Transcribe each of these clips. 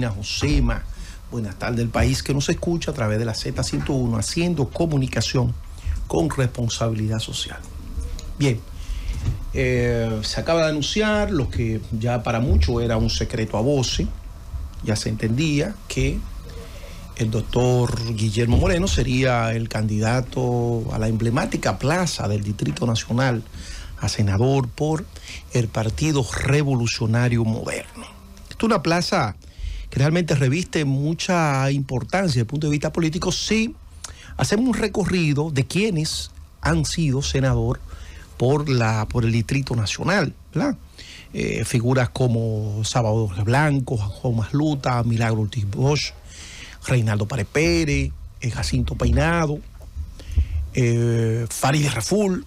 Josema. Buenas tardes del país que nos escucha a través de la Z101 haciendo comunicación con responsabilidad social. Bien, eh, se acaba de anunciar lo que ya para muchos era un secreto a voces, ya se entendía que el doctor Guillermo Moreno sería el candidato a la emblemática plaza del Distrito Nacional a senador por el Partido Revolucionario Moderno. Es una plaza que realmente reviste mucha importancia desde el punto de vista político, si hacemos un recorrido de quienes han sido senador por, la, por el Distrito Nacional, eh, figuras como Salvador Blanco, Juan Masluta, Milagro Ortiz Bosch, Reinaldo Párez Pérez, eh, Jacinto Peinado, eh, Farid de Reful,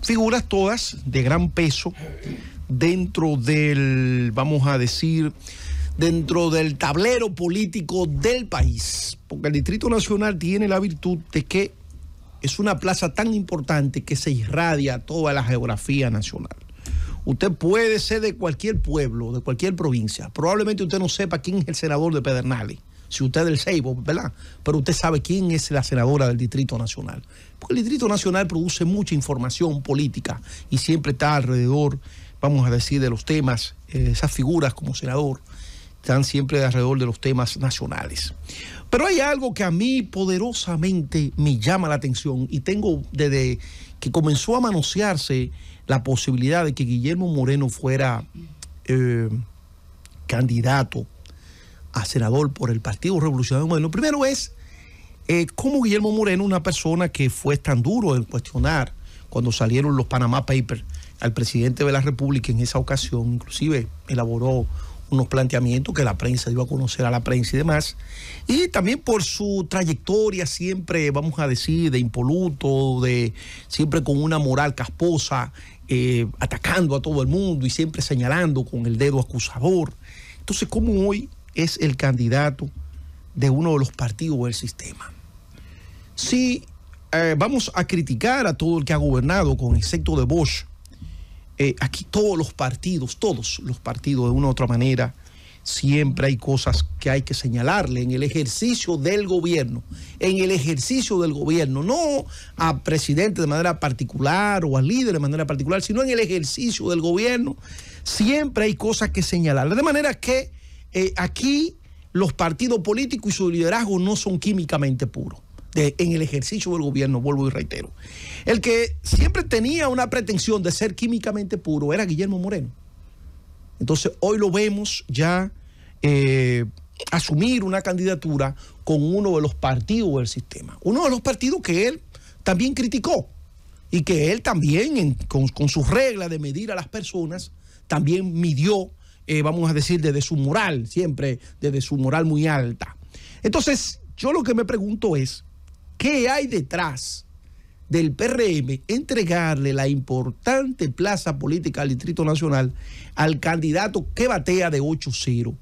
figuras todas de gran peso dentro del, vamos a decir, dentro del tablero político del país, porque el Distrito Nacional tiene la virtud de que es una plaza tan importante que se irradia toda la geografía nacional. Usted puede ser de cualquier pueblo, de cualquier provincia. Probablemente usted no sepa quién es el senador de Pedernales, si usted es del Seibo, ¿verdad? Pero usted sabe quién es la senadora del Distrito Nacional. Porque el Distrito Nacional produce mucha información política y siempre está alrededor, vamos a decir, de los temas, eh, esas figuras como senador, están siempre alrededor de los temas nacionales. Pero hay algo que a mí poderosamente me llama la atención y tengo desde que comenzó a manosearse la posibilidad de que Guillermo Moreno fuera eh, candidato a senador por el Partido Revolucionario Moderno. Primero es eh, cómo Guillermo Moreno, una persona que fue tan duro en cuestionar cuando salieron los Panama Papers al presidente de la República en esa ocasión, inclusive elaboró unos planteamientos que la prensa dio a conocer a la prensa y demás. Y también por su trayectoria siempre, vamos a decir, de impoluto, de siempre con una moral casposa, eh, atacando a todo el mundo y siempre señalando con el dedo acusador. Entonces, ¿cómo hoy es el candidato de uno de los partidos del sistema? Si eh, vamos a criticar a todo el que ha gobernado, con excepto de Bosch, eh, aquí todos los partidos, todos los partidos de una u otra manera, siempre hay cosas que hay que señalarle en el ejercicio del gobierno, en el ejercicio del gobierno, no a presidente de manera particular o al líder de manera particular, sino en el ejercicio del gobierno, siempre hay cosas que señalarle. De manera que eh, aquí los partidos políticos y su liderazgo no son químicamente puros en el ejercicio del gobierno, vuelvo y reitero. El que siempre tenía una pretensión de ser químicamente puro era Guillermo Moreno. Entonces hoy lo vemos ya eh, asumir una candidatura con uno de los partidos del sistema. Uno de los partidos que él también criticó y que él también, con, con sus reglas de medir a las personas, también midió, eh, vamos a decir, desde su moral, siempre, desde su moral muy alta. Entonces, yo lo que me pregunto es, qué hay detrás del PRM entregarle la importante plaza política al Distrito Nacional al candidato que batea de 8-0.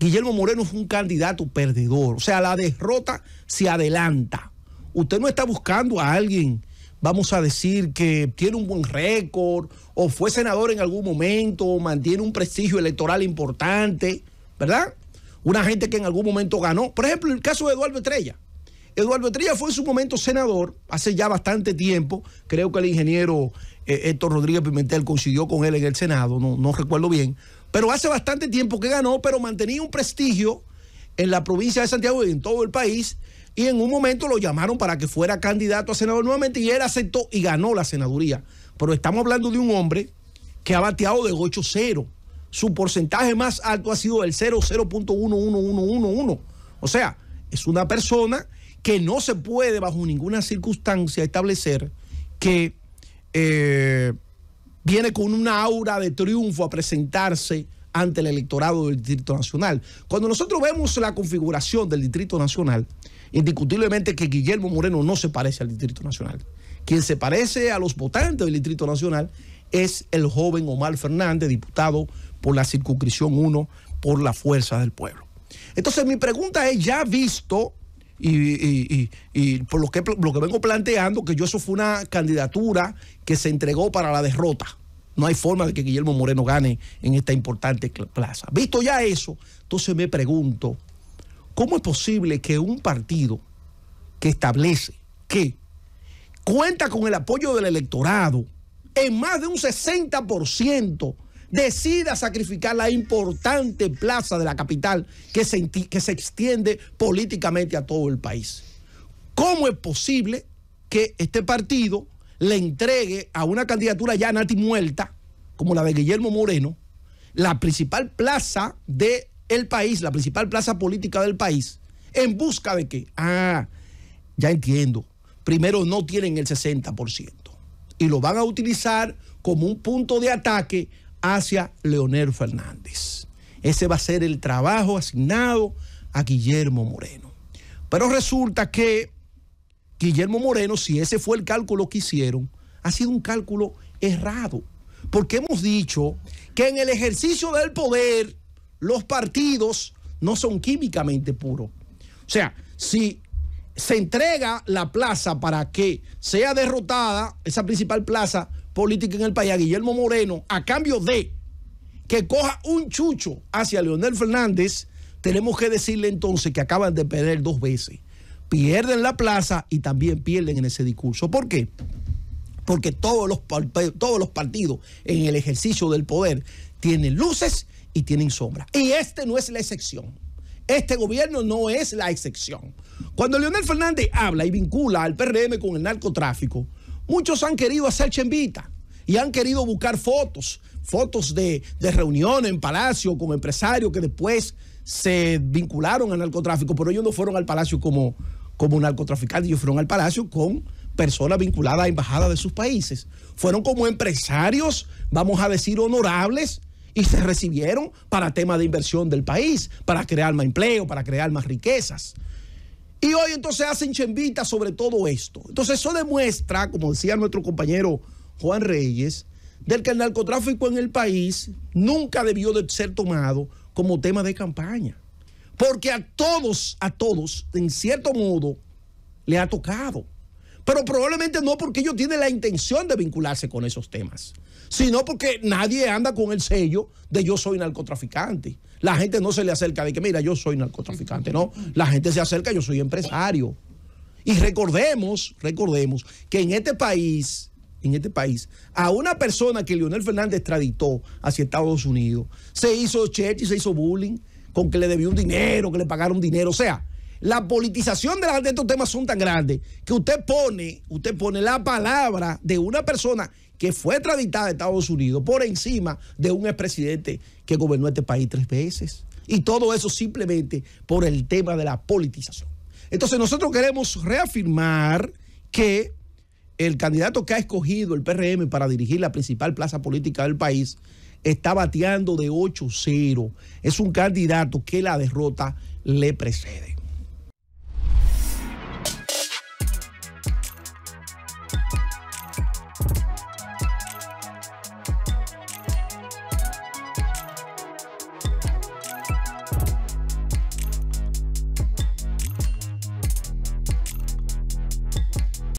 Guillermo Moreno fue un candidato perdedor, o sea, la derrota se adelanta. Usted no está buscando a alguien, vamos a decir, que tiene un buen récord o fue senador en algún momento o mantiene un prestigio electoral importante, ¿verdad? Una gente que en algún momento ganó. Por ejemplo, el caso de Eduardo Estrella. Eduardo Estrella fue en su momento senador, hace ya bastante tiempo, creo que el ingeniero eh, Héctor Rodríguez Pimentel coincidió con él en el Senado, no, no recuerdo bien, pero hace bastante tiempo que ganó, pero mantenía un prestigio en la provincia de Santiago y en todo el país, y en un momento lo llamaron para que fuera candidato a senador nuevamente y él aceptó y ganó la senaduría. Pero estamos hablando de un hombre que ha bateado de 8-0. Su porcentaje más alto ha sido el 0,0.11111. O sea, es una persona que no se puede bajo ninguna circunstancia establecer que eh, viene con una aura de triunfo a presentarse ante el electorado del Distrito Nacional. Cuando nosotros vemos la configuración del Distrito Nacional, indiscutiblemente que Guillermo Moreno no se parece al Distrito Nacional. Quien se parece a los votantes del Distrito Nacional es el joven Omar Fernández, diputado por la circunscripción 1 por la fuerza del pueblo. Entonces mi pregunta es, ya visto y, por lo que, lo que vengo planteando, que yo eso fue una candidatura que se entregó para la derrota. No hay forma de que Guillermo Moreno gane en esta importante plaza. Visto ya eso, entonces me pregunto, ¿cómo es posible que un partido que establece que cuenta con el apoyo del electorado en más de un 60%, decida sacrificar la importante plaza de la capital que se, que se extiende políticamente a todo el país. ¿Cómo es posible que este partido le entregue a una candidatura ya nati muerta, como la de Guillermo Moreno, la principal plaza del país, la principal plaza política del país, en busca de que, ah, ya entiendo, primero no tienen el 60% y lo van a utilizar como un punto de ataque hacia Leonel Fernández. Ese va a ser el trabajo asignado a Guillermo Moreno. Pero resulta que Guillermo Moreno, si ese fue el cálculo que hicieron, ha sido un cálculo errado. Porque hemos dicho que en el ejercicio del poder los partidos no son químicamente puros. O sea, si se entrega la plaza para que sea derrotada, esa principal plaza, política en el país, a Guillermo Moreno, a cambio de que coja un chucho hacia Leonel Fernández, tenemos que decirle entonces que acaban de perder dos veces. Pierden la plaza y también pierden en ese discurso. ¿Por qué? Porque todos los, todos los partidos en el ejercicio del poder tienen luces y tienen sombras. Y este no es la excepción. Este gobierno no es la excepción. Cuando Leonel Fernández habla y vincula al PRM con el narcotráfico, Muchos han querido hacer chembita y han querido buscar fotos, fotos de, reuniones en Palacio con empresarios que después se vincularon al narcotráfico, pero ellos no fueron al Palacio como, como narcotraficantes, ellos fueron al Palacio con personas vinculadas a embajadas de sus países. Fueron como empresarios, vamos a decir, honorables, y se recibieron para temas de inversión del país, para crear más empleo, para crear más riquezas. Y hoy entonces hacen chembitas sobre todo esto. Entonces eso demuestra, como decía nuestro compañero Juan Reyes, del que el narcotráfico en el país nunca debió de ser tomado como tema de campaña. Porque a todos, a todos, en cierto modo, le ha tocado pero probablemente no porque ellos tienen la intención de vincularse con esos temas, sino porque nadie anda con el sello de yo soy narcotraficante. La gente no se le acerca de que, mira, yo soy narcotraficante, no, la gente se acerca, yo soy empresario. Y recordemos, recordemos que en este país, en este país, a una persona que Leonel Fernández extraditó hacia Estados Unidos, se hizo church y se hizo bullying con que le debió un dinero, que le pagaron dinero, o sea, la politización de, estos temas son tan grandes que usted pone, usted pone la palabra de una persona que fue extraditada de Estados Unidos por encima de un expresidente que gobernó este país tres veces. Y todo eso simplemente por el tema de la politización. Entonces nosotros queremos reafirmar que el candidato que ha escogido el PRM para dirigir la principal plaza política del país está bateando de 8-0. Es un candidato que la derrota le precede.